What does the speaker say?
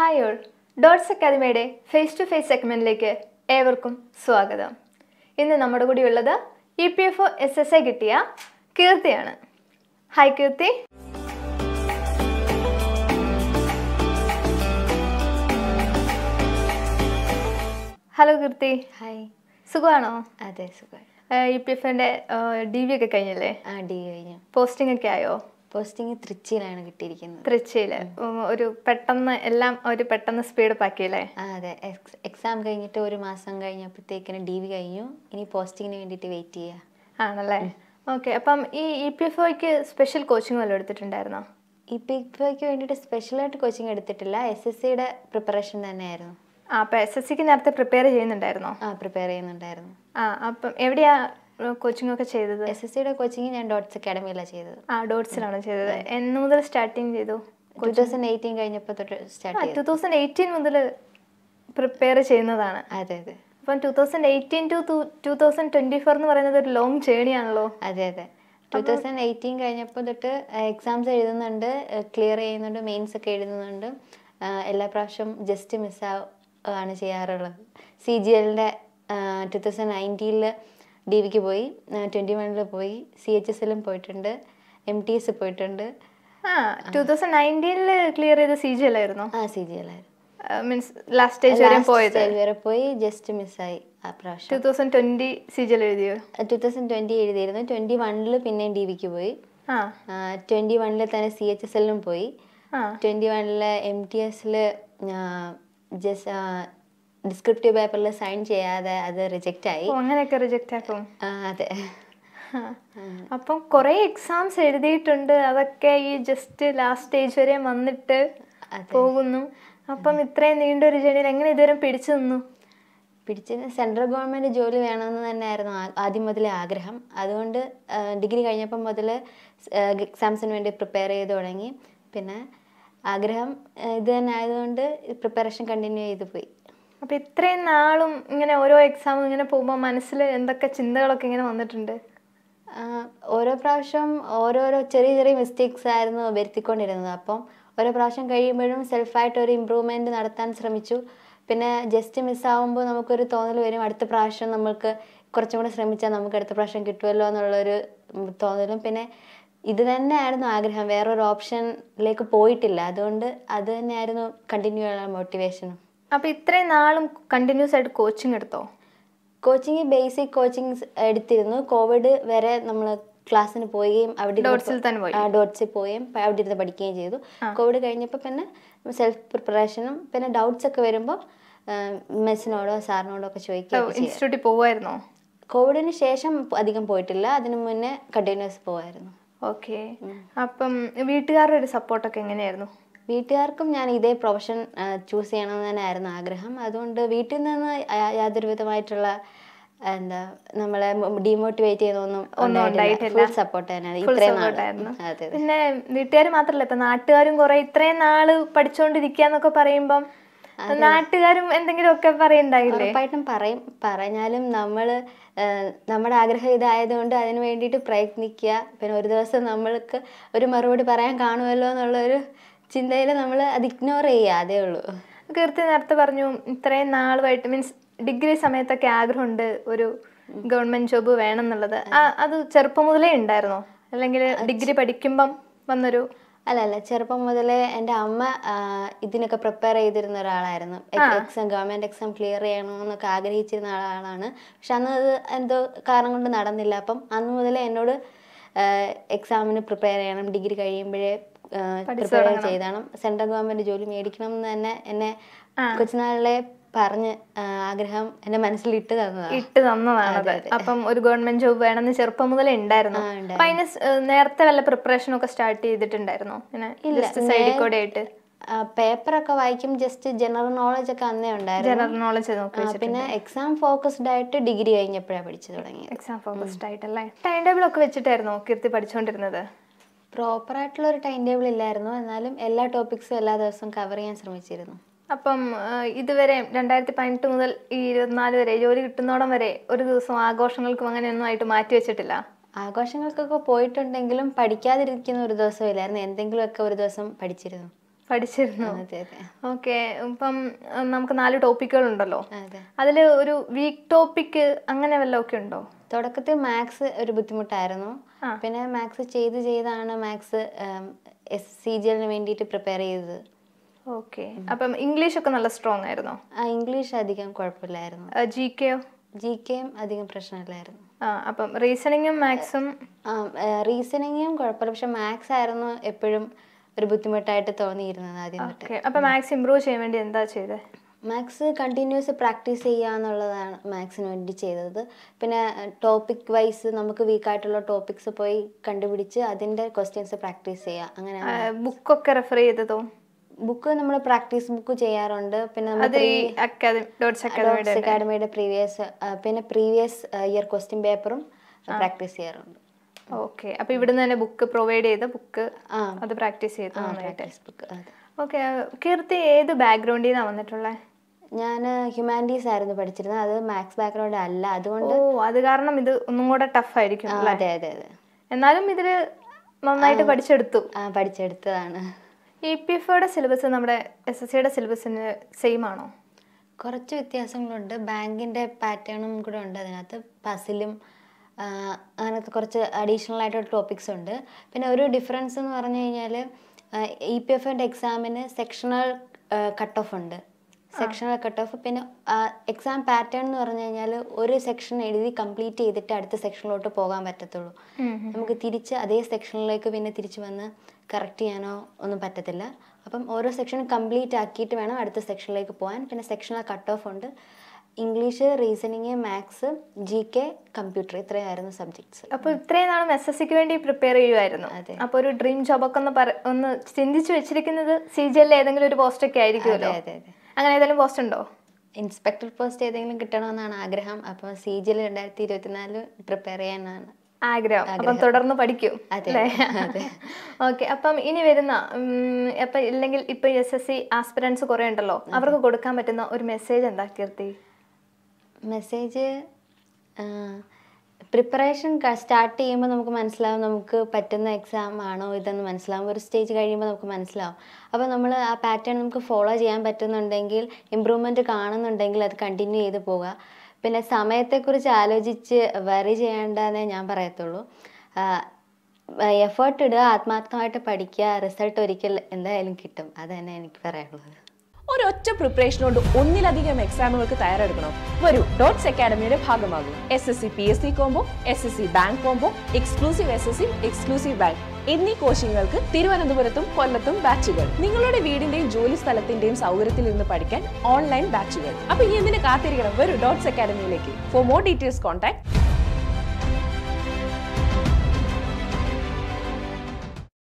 hi all Dots അക്കാദമിയുടെ face to face സെഗ്മെൻറ്റിലേക്ക് ഏവർക്കും സ്വാഗതം ഇന്ന് നമ്മുടെ കൂടി ഉള്ളത് E P F O S S I കിട്ടിയ കീർത്തിയാണ് hi Keerthi hello Keerthi hi സുഖമാണോ അതെ സുഖം ഇ പി എഫിന്റെ ഡി വി ഒക്കെ കഴിഞ്ഞല്ലേ ആ ഡി വി കഴിഞ്ഞു പോസ്റ്റിംഗ് ഒക്കെ ആയോ പോസ്റ്റിംഗ് തൃച്ചിയിലാണ് കിട്ടിയിരിക്കുന്നത് തൃച്ചിയിൽ ഒരു പെട്ടെന്ന് എല്ലാം ഒരു പെട്ടെന്ന് സ്പീഡ് പാക്കിയല്ലേ അതെ എക്സാം കഴിഞ്ഞിട്ട് ഒരു മാസം കഴിഞ്ഞപ്പോഴത്തേക്കിന് ഡി വി കഴിഞ്ഞു ഇനി പോസ്റ്റിങ്ങിന് വേണ്ടിയിട്ട് വെയിറ്റ് ചെയ്യുക ആണല്ലേ ഓക്കെ അപ്പം ഈ ഇ പി എഫ് ഒക്ക് സ്പെഷ്യൽ കോച്ചിങ് വല്ലതും എടുത്തിട്ടുണ്ടായിരുന്നോ ഇ e പി എഫ് ഒക്ക് വേണ്ടിയിട്ട് സ്പെഷ്യലായിട്ട് കോച്ചിങ് എടുത്തിട്ടില്ല എസ് എസ് സിയുടെ പ്രിപ്പറേഷൻ തന്നെയായിരുന്നു ആ അപ്പം എസ് എസ് സിക്ക് നേരത്തെ പ്രിപ്പയർ ചെയ്യുന്നുണ്ടായിരുന്നോ ആ പ്രിപ്പയർ ചെയ്യുന്നുണ്ടായിരുന്നു ആ അപ്പം എവിടെയാ കോച്ചിങ് ഒക്കെ ചെയ്തത് എസ് എസ് സിയുടെ കോച്ചിങ് ഞാൻ ഡോട്ട്സ് അക്കാഡമിയിലാണ് ചെയ്തത് ആ ഡോട്ട്സിലാണ് ചെയ്തത് എന്ന് മുതൽ സ്റ്റാർട്ടിങ് ചെയ്തു ടു തൗസൻഡ് എയ്റ്റീൻ കഴിഞ്ഞപ്പോൾ തൊട്ട് സ്റ്റാർട്ട് ടു തൗസൻഡ് എയ്റ്റീൻ മുതൽ പ്രിപ്പയർ ചെയ്യുന്നതാണ് അതെ അതെ അപ്പം two thousand eighteen two two thousand twenty four എന്ന് പറയുന്നത് ഒരു ലോങ് ജേണി ആണല്ലോ അതെ അതെ ടു തൗസൻഡ് എയ്റ്റീൻ കഴിഞ്ഞപ്പോൾ തൊട്ട് എക്സാംസ് എഴുതുന്നുണ്ട് ക്ലിയർ ചെയ്യുന്നുണ്ട് മെയിൻസ് ഒക്കെ എഴുതുന്നുണ്ട് എല്ലാ പ്രാവശ്യം ജസ്റ്റ് മിസ് ചെയ്യാറുള്ളത് സി ജി എല്ലിൻ്റെ ടു തൗസൻഡ് നയൻറ്റീനിൽ ഡി വിക്ക് പോയി ട്വന്റി വണ്ണിൽ പോയി സി എച്ച് എസിലും പോയിട്ടുണ്ട് എം ടി എസ് പോയിട്ടുണ്ട് ക്ലിയർ ചെയ്ത സി ജി അല്ലായിരുന്നു ആ സി ജി അല്ലായിരുന്നു മീൻസ് ലാസ്റ്റ് സ്റ്റേജ് വരെ വരെ പോയി ജസ്റ്റ് മിസ്സായി ആ പ്രാവശ്യം ടൂ തൗസൻഡ് എഴുതിയോ ടൂ തൗസൻഡ് എഴുതിയിരുന്നു ട്വൻറ്റി വണ്ണിൽ പിന്നെ ഡി വിക്ക് പോയി ട്വന്റി വണ്ണിൽ തന്നെ സി എച്ച് എസ് എല്ലിലും പോയി ട്വന്റി വണ്ണിൽ എം ടി എസിൽ ജസ്റ്റ് ഡിസ്ക്രിപ്റ്റീവ് പേപ്പറിൽ സൈൻ ചെയ്യാതെ അത് റിജക്റ്റ് ആയി അങ്ങനെയൊക്കെ റിജക്റ്റ് ആക്കും അതെ അപ്പം കുറേ എക്സാംസ് എഴുതിയിട്ടുണ്ട് അതൊക്കെ ഈ ജസ്റ്റ് ലാസ്റ്റ് സ്റ്റേജ് വരെ വന്നിട്ട് പോകുന്നു അപ്പം ഇത്രയും നീണ്ട ഒരു ജേണിയിൽ എങ്ങനെ ഇതുവരെ പിടിച്ചു നിന്നു പിടിച്ച് സെൻട്രൽ ഗവൺമെൻറ് ജോലി വേണമെന്ന് തന്നെയായിരുന്നു ആദ്യം മുതലേ ആഗ്രഹം അതുകൊണ്ട് ഡിഗ്രി കഴിഞ്ഞപ്പം മുതൽ എക്സാംസിന് വേണ്ടി പ്രിപ്പയർ ചെയ്ത് തുടങ്ങി പിന്നെ ആഗ്രഹം ഇത് തന്നെ ആയതുകൊണ്ട് പ്രിപ്പറേഷൻ കണ്ടിന്യൂ ചെയ്ത് പോയി അപ്പോൾ ഇത്രയും നാളും ഇങ്ങനെ ഓരോ എക്സാം ഇങ്ങനെ പോകുമ്പോൾ മനസ്സിൽ എന്തൊക്കെ ചിന്തകളൊക്കെ ഇങ്ങനെ വന്നിട്ടുണ്ട് ഓരോ പ്രാവശ്യം ഓരോരോ ചെറിയ ചെറിയ മിസ്റ്റേക്സ് ആയിരുന്നു വരുത്തിക്കൊണ്ടിരുന്നത് അപ്പം ഓരോ പ്രാവശ്യം കഴിയുമ്പോഴും സെൽഫായിട്ട് ഒരു ഇമ്പ്രൂവ്മെന്റ് നടത്താൻ ശ്രമിച്ചു പിന്നെ ജസ്റ്റ് മിസ്സാവുമ്പോൾ നമുക്കൊരു തോന്നൽ വരും അടുത്ത പ്രാവശ്യം നമുക്ക് കുറച്ചും കൂടെ ശ്രമിച്ചാൽ നമുക്ക് അടുത്ത പ്രാവശ്യം കിട്ടുമല്ലോ എന്നുള്ളൊരു തോന്നലും പിന്നെ ഇത് തന്നെയായിരുന്നു ആഗ്രഹം വേറൊരു ഓപ്ഷനിലേക്ക് പോയിട്ടില്ല അതുകൊണ്ട് അത് തന്നെയായിരുന്നു കണ്ടിന്യൂ ചെയ്യാനുള്ള മോട്ടിവേഷനും അപ്പോൾ ഇത്രയും നാളും കണ്ടിന്യൂസ് ആയിട്ട് കോച്ചിങ് എടുത്തോ കോച്ചിങ് ബേസിക് കോച്ചിങ് എടുത്തിരുന്നു കോവിഡ് വരെ നമ്മൾ ക്ലാസ്സിന് പോവുകയും അവിടെ ഡോട്ട്സിൽ തന്നെ പോയി ഡോട്ട്സിൽ പോവുകയും അവിടെ ഇരുന്ന് പഠിക്കുകയും ചെയ്തു കോവിഡ് കഴിഞ്ഞപ്പോൾ പിന്നെ സെൽഫ് പ്രിപ്പറേഷനും പിന്നെ ഡൗട്ട്സ് ഒക്കെ വരുമ്പോൾ മിസ്സിനോടോ സാറിനോടോ ഒക്കെ ചോദിക്കുക ഇൻസ്റ്റിറ്റ്യൂട്ടിൽ പോവായിരുന്നോ കോവിഡിന് ശേഷം അധികം പോയിട്ടില്ല അതിനു മുന്നേ കണ്ടിന്യൂസ് പോവായിരുന്നു ഓക്കെ അപ്പം വീട്ടുകാരുടെ ഒരു സപ്പോർട്ടൊക്കെ എങ്ങനെയായിരുന്നു വീട്ടുകാർക്കും ഞാൻ ഇതേ പ്രൊഫഷൻ ചൂസ് ചെയ്യണമെന്ന് തന്നെയായിരുന്നു ആഗ്രഹം അതുകൊണ്ട് വീട്ടിൽ നിന്ന് യാതൊരു വിധമായിട്ടുള്ള എന്താ നമ്മളെ ഡീമോട്ടിവേറ്റ് ചെയ്തൊന്നും സപ്പോർട്ട് പിന്നെ വീട്ടുകാർ മാത്രല്ല ഇപ്പൊ നാട്ടുകാരും കുറെ ഇത്രയും നാള് പഠിച്ചോണ്ടിരിക്കാന്നൊക്കെ പറയുമ്പം നാട്ടുകാരും എന്തെങ്കിലും ഒക്കെ പറയണ്ടായില്ലേ ഉറപ്പായിട്ടും പറയും പറഞ്ഞാലും നമ്മള് നമ്മുടെ ആഗ്രഹം ഇതായതുകൊണ്ട് അതിന് വേണ്ടിയിട്ട് പ്രയത്നിക്കുക പിന്നെ ഒരു ദിവസം നമ്മൾക്ക് ഒരു മറുപടി പറയാൻ കാണുമല്ലോ എന്നുള്ളൊരു ചിന്തയിൽ നമ്മൾ അത് ഇഗ്നോർ ചെയ്യാതെ ഉള്ളൂ കീർത്തി നേരത്തെ പറഞ്ഞു ഇത്രയും നാളുമായിട്ട് മീൻസ് ഡിഗ്രി സമയത്തൊക്കെ ആഗ്രഹമുണ്ട് ഒരു ഗവൺമെന്റ് ജോബ് വേണം എന്നുള്ളത് അത് ചെറുപ്പം മുതലേ ഉണ്ടായിരുന്നോ അല്ലെങ്കിൽ ഡിഗ്രി പഠിക്കുമ്പം വന്നൊരു അല്ല അല്ല ചെറുപ്പം മുതലേ എൻ്റെ അമ്മ ഇതിനൊക്കെ പ്രിപ്പയർ ചെയ്തിരുന്ന ഒരാളായിരുന്നു എക്സാം ഗവൺമെൻറ് എക്സാം ക്ലിയർ ചെയ്യണമെന്നൊക്കെ ആഗ്രഹിച്ചിരുന്ന ആളാണ് പക്ഷെ അന്ന് അത് എന്തോ കാരണം കൊണ്ട് നടന്നില്ല അപ്പം അന്ന് മുതലേ എന്നോട് എക്സാമിന് പ്രിപ്പയർ ചെയ്യണം ഡിഗ്രി കഴിയുമ്പോഴേ പ്രിപ്പയർ ചെയ്തണം സെൻട്രൽ ഗവൺമെന്റ് ജോലി മേടിക്കണം എന്ന് തന്നെ എന്നെ കൊച്ചുനാളിലെ പറഞ്ഞ് ആഗ്രഹം എന്റെ മനസ്സിൽ ഇട്ട് തന്നതാണ് ഇട്ട് തന്നതാണ് അപ്പം ഒരു ഗവൺമെന്റ് ജോബ് വേണമെന്ന് ചെറുപ്പം മുതലേ ഉണ്ടായിരുന്നു മൈനസ് അതിന് നേരത്തെ വല്ല പ്രിപ്പറേഷൻ ഒക്കെ സ്റ്റാർട്ട് ചെയ്തിട്ടുണ്ടായിരുന്നോ ഇല്ല പേപ്പറൊക്കെ വായിക്കും ജസ്റ്റ് ജനറൽ നോളജ് ഒക്കെ അന്നേ ഉണ്ടായിരുന്നു ജനറൽ നോളജ് പിന്നെ എക്സാം ഫോക്കസ്ഡ് ആയിട്ട് ഡിഗ്രി കഴിഞ്ഞപ്പോഴാണ് പഠിച്ചു തുടങ്ങിയത് എക്സാം ഫോക്കസ്ഡ് ആയിട്ടല്ലേ ടൈം ടേബിൾ ഒക്കെ വെച്ചിട്ടായിരുന്നോ കീർത്തി പഠിച്ചുകൊണ്ടിരുന്നത് പ്രോപ്പറായിട്ടുള്ള ഒരു ടൈം ടേബിൾ ഇല്ലായിരുന്നു എന്നാലും എല്ലാ ടോപ്പിക്സും എല്ലാ ദിവസവും കവർ ചെയ്യാൻ ശ്രമിച്ചിരുന്നു അപ്പം ഇതുവരെ രണ്ടായിരത്തി പതിനെട്ട് മുതൽ ഈ ഇരുപത്തിനാല് വരെ ജോലി കിട്ടുന്നോടം വരെ ഒരു ദിവസം ആഘോഷങ്ങൾക്കും അങ്ങനെയൊന്നും ആയിട്ട് മാറ്റി വെച്ചിട്ടില്ല ആഘോഷങ്ങൾക്കൊക്കെ പോയിട്ടുണ്ടെങ്കിലും പഠിക്കാതിരിക്കുന്ന ഒരു ദിവസം ഇല്ലായിരുന്നു എന്തെങ്കിലുമൊക്കെ ഒരു ദിവസം പഠിച്ചിരുന്നു പഠിച്ചിരുന്നു ഓക്കെ ഇപ്പം നമുക്ക് നാല് ടോപ്പിക്കുകൾ ഉണ്ടല്ലോ അതിൽ ഒരു വീക്ക് ടോപ്പിക് അങ്ങനെ ഒക്കെ ഉണ്ടോ തുടക്കത്തിൽ മാത്സ് ഒരു ബുദ്ധിമുട്ടായിരുന്നു പിന്നെ മാത്സ് ചെയ്ത് ചെയ്താണ് മാത്സ് എസ് സി എല്ലിന് വേണ്ടിയിട്ട് പ്രിപ്പയർ ചെയ്തത് ഓക്കെ അപ്പം ഇംഗ്ലീഷ് ഒക്കെ നല്ല സ്ട്രോങ് ആയിരുന്നോ ആ ഇംഗ്ലീഷ് അധികം കുഴപ്പമില്ലായിരുന്നു ജി കെയോ ജി കെയും അധികം പ്രശ്നമില്ലായിരുന്നു അപ്പം റീസണിങ്ങും മാത്സും റീസണിങ്ങും കുഴപ്പമില്ല പക്ഷെ മാത്സ് ആയിരുന്നു എപ്പോഴും ഒരു ബുദ്ധിമുട്ടായിട്ട് തോന്നിയിരുന്നത് ആദ്യം തൊട്ട് മാത്സ് ഇമ്പ്രൂവ് ചെയ്യാൻ വേണ്ടി എന്താ ചെയ്തത് മാത്സ് കണ്ടിന്യൂസ് പ്രാക്ടീസ് ചെയ്യുക എന്നുള്ളതാണ് മാത്സിന് വേണ്ടി ചെയ്തത് പിന്നെ ടോപ്പിക് വൈസ് നമുക്ക് വീക്കായിട്ടുള്ള ടോപ്പിക്സ് പോയി കണ്ടുപിടിച്ച് അതിൻ്റെ ക്വസ്റ്റ്യൻസ് പ്രാക്ടീസ് ചെയ്യുക അങ്ങനെ ബുക്കൊക്കെ റെഫർ ചെയ്തതോ ബുക്ക് നമ്മൾ പ്രാക്ടീസ് ബുക്ക് ചെയ്യാറുണ്ട് പിന്നെ അക്കാദമിയുടെ പ്രീവിയസ് പിന്നെ പ്രീവിയസ് ഇയർ ക്വസ്റ്റ്യൻ പേപ്പറും പ്രാക്ടീസ് ചെയ്യാറുണ്ട് ഓക്കെ അപ്പൊ ഇവിടുന്ന് തന്നെ ബുക്ക് പ്രൊവൈഡ് ചെയ്ത ബുക്ക് അത് പ്രാക്ടീസ് ചെയ്ത് ഓക്കെ കീർത്തി ഏത് ബാക്ക്ഗ്രൗണ്ടിൽ നിന്നാണ് വന്നിട്ടുള്ളത് ഞാൻ ഹ്യൂമാനിറ്റീസ് ആയിരുന്നു പഠിച്ചിരുന്നത് അത് മാത്സ് ബാക്ക്ഗ്രൗണ്ട് അല്ല അതുകൊണ്ട് അത് കാരണം ഇത് ഒന്നും കൂടെ ടഫ് ആയിരിക്കും അതെ അതെ അതെ എന്നാലും ഇതില് നന്നായിട്ട് പഠിച്ചെടുത്തു പഠിച്ചെടുത്തതാണ് ഇ പി എഫയുടെ സിലബസ് നമ്മുടെ എസ് എസ് സിയുടെ സിലബസിന് സെയിം ആണോ കുറച്ച് വ്യത്യാസങ്ങളുണ്ട് ബാങ്കിന്റെ പാറ്റേണും കൂടെ ഉണ്ട് അതിനകത്ത് പസിലും അങ്ങനത്തെ കുറച്ച് അഡീഷണൽ ആയിട്ടുള്ള ടോപ്പിക്സ് ഉണ്ട് പിന്നെ ഒരു ഡിഫറൻസ് എന്ന് പറഞ്ഞു കഴിഞ്ഞാൽ ഇ പി എഫിൻ്റെ എക്സാമിന് സെക്ഷണൽ കട്ട് ഓഫ് ഉണ്ട് സെക്ഷണൽ കട്ട് ഓഫ് പിന്നെ എക്സാം പാറ്റേൺ എന്ന് പറഞ്ഞു കഴിഞ്ഞാൽ ഒരു സെക്ഷൻ എഴുതി കംപ്ലീറ്റ് ചെയ്തിട്ട് അടുത്ത സെക്ഷനിലോട്ട് പോകാൻ പറ്റത്തുള്ളൂ നമുക്ക് തിരിച്ച് അതേ സെക്ഷനിലേക്ക് പിന്നെ തിരിച്ച് വന്ന് കറക്റ്റ് ചെയ്യാനോ ഒന്നും പറ്റത്തില്ല അപ്പം ഓരോ സെക്ഷൻ കംപ്ലീറ്റ് ആക്കിയിട്ട് വേണം അടുത്ത സെക്ഷനിലേക്ക് പോകാൻ പിന്നെ സെക്ഷണൽ കട്ട് ഓഫ് ഉണ്ട് English reasoning maths G K computer ഇത്രയായിരുന്നു സബ്ജക്ട്സ് അപ്പോൾ ഇത്രയും നാളും എസ് എസ് സിക്ക് വേണ്ടി പ്രിപ്പയർ ചെയ്യുമായിരുന്നു അതെ അപ്പോൾ ഒരു ഡ്രീം ജോബൊക്കെ ഒന്ന് ഒന്ന് ചിന്തിച്ചു വെച്ചിരിക്കുന്നത് സി ജി എല്ലിൽ ഏതെങ്കിലും ഒരു പോസ്റ്റ് ഒക്കെ ആയിരിക്കുമല്ലോ അതെ അതെ അങ്ങനെ ഏതെങ്കിലും പോസ്റ്റ് ഉണ്ടോ ഇൻസ്പെക്ടർ പോസ്റ്റ് ഏതെങ്കിലും കിട്ടണമെന്നാണ് ആഗ്രഹം അപ്പോൾ സി ജി എൽ രണ്ടായിരത്തി ഇരുപത്തിനാല് പ്രിപ്പയർ ചെയ്യാനാണ് ആഗ്രഹം തുടർന്ന് പഠിക്കും അതെ ഓക്കെ അപ്പം ഇനി വരുന്ന അപ്പം ഇല്ലെങ്കിൽ ഇപ്പൊ എസ് എസ് സി ആസ്പിറൻസ് കുറേ ഉണ്ടല്ലോ അവർക്ക് കൊടുക്കാൻ പറ്റുന്ന ഒരു മെസ്സേജ് എന്താ കീർത്തി മെസ്സേജ് പ്രിപ്പറേഷൻ സ്റ്റാർട്ട് ചെയ്യുമ്പോൾ നമുക്ക് മനസ്സിലാവും നമുക്ക് പറ്റുന്ന എക്സാം ആണോ ഇതെന്ന് മനസ്സിലാവും ഒരു സ്റ്റേജ് കഴിയുമ്പോൾ നമുക്ക് മനസ്സിലാവും അപ്പോൾ നമ്മൾ ആ പാറ്റേൺ നമുക്ക് ഫോളോ ചെയ്യാൻ പറ്റുന്നുണ്ടെങ്കിൽ ഇമ്പ്രൂവ്മെൻറ്റ് കാണുന്നുണ്ടെങ്കിൽ അത് കണ്ടിന്യൂ ചെയ്ത് പോവുക പിന്നെ സമയത്തെക്കുറിച്ച് ആലോചിച്ച് വറി ചെയ്യേണ്ടതെന്നേ ഞാൻ പറയത്തുള്ളൂ എഫേർട്ട് ഇടുക ആത്മാർത്ഥമായിട്ട് പഠിക്കുക റിസൾട്ട് ഒരിക്കൽ എന്തായാലും കിട്ടും അത് എനിക്ക് പറയാനുള്ളത് ഒരൊറ്റ പ്രിപ്പറേഷൻ കൊണ്ട് ഒന്നിലധികം എക്സാമുകൾക്ക് തയ്യാറെടുക്കണം വരൂ ഡോട്ട്സ് അക്കാഡമിയുടെ ഭാഗമാകും S S C P S C combo S S C bank combo exclusive S S C exclusive bank എന്നീ കോച്ചിങ്ങുകൾക്ക് തിരുവനന്തപുരത്തും കൊല്ലത്തും ബാച്ചുകൾ നിങ്ങളുടെ വീടിന്റെയും ജോലി സ്ഥലത്തിന്റെയും സൗകര്യത്തിൽ നിന്ന് പഠിക്കാൻ ഓൺലൈൻ ബാച്ചുകൾ അപ്പൊ ഇനി എന്തിനു കാത്തിരിക്കണം വരൂ ഡോട്ട്സ് അക്കാഡമിയിലേക്ക് ഫോർ മോർ ഡീറ്റെയിൽസ് കോൺടാക്ട്